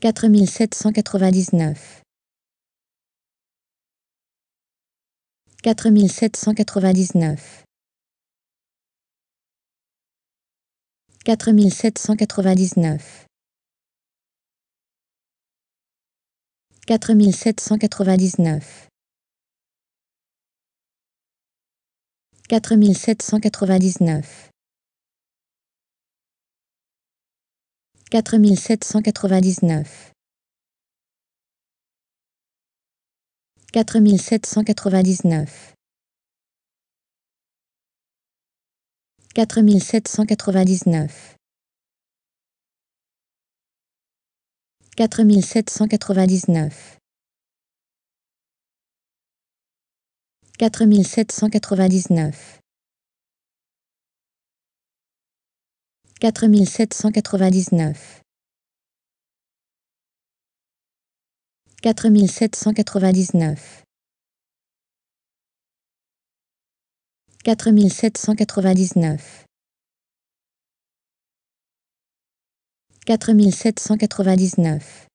quatre mille sept cent quatre-vingt-dix-neuf quatre mille sept cent quatre-vingt-dix-neuf quatre mille sept cent quatre-vingt-dix-neuf quatre mille sept cent quatre-vingt-dix-neuf quatre mille sept cent quatre-vingt-dix-neuf quatre mille sept cent quatre-vingt-dix-neuf quatre mille sept cent quatre-vingt-dix-neuf quatre mille sept cent quatre-vingt-dix-neuf quatre mille sept cent quatre-vingt-dix-neuf quatre mille sept cent quatre-vingt-dix-neuf Quatre mille sept cent quatre-vingt-dix-neuf. Quatre mille sept cent quatre-vingt-dix-neuf. Quatre mille sept cent quatre-vingt-dix-neuf. Quatre mille sept cent quatre-vingt-dix-neuf.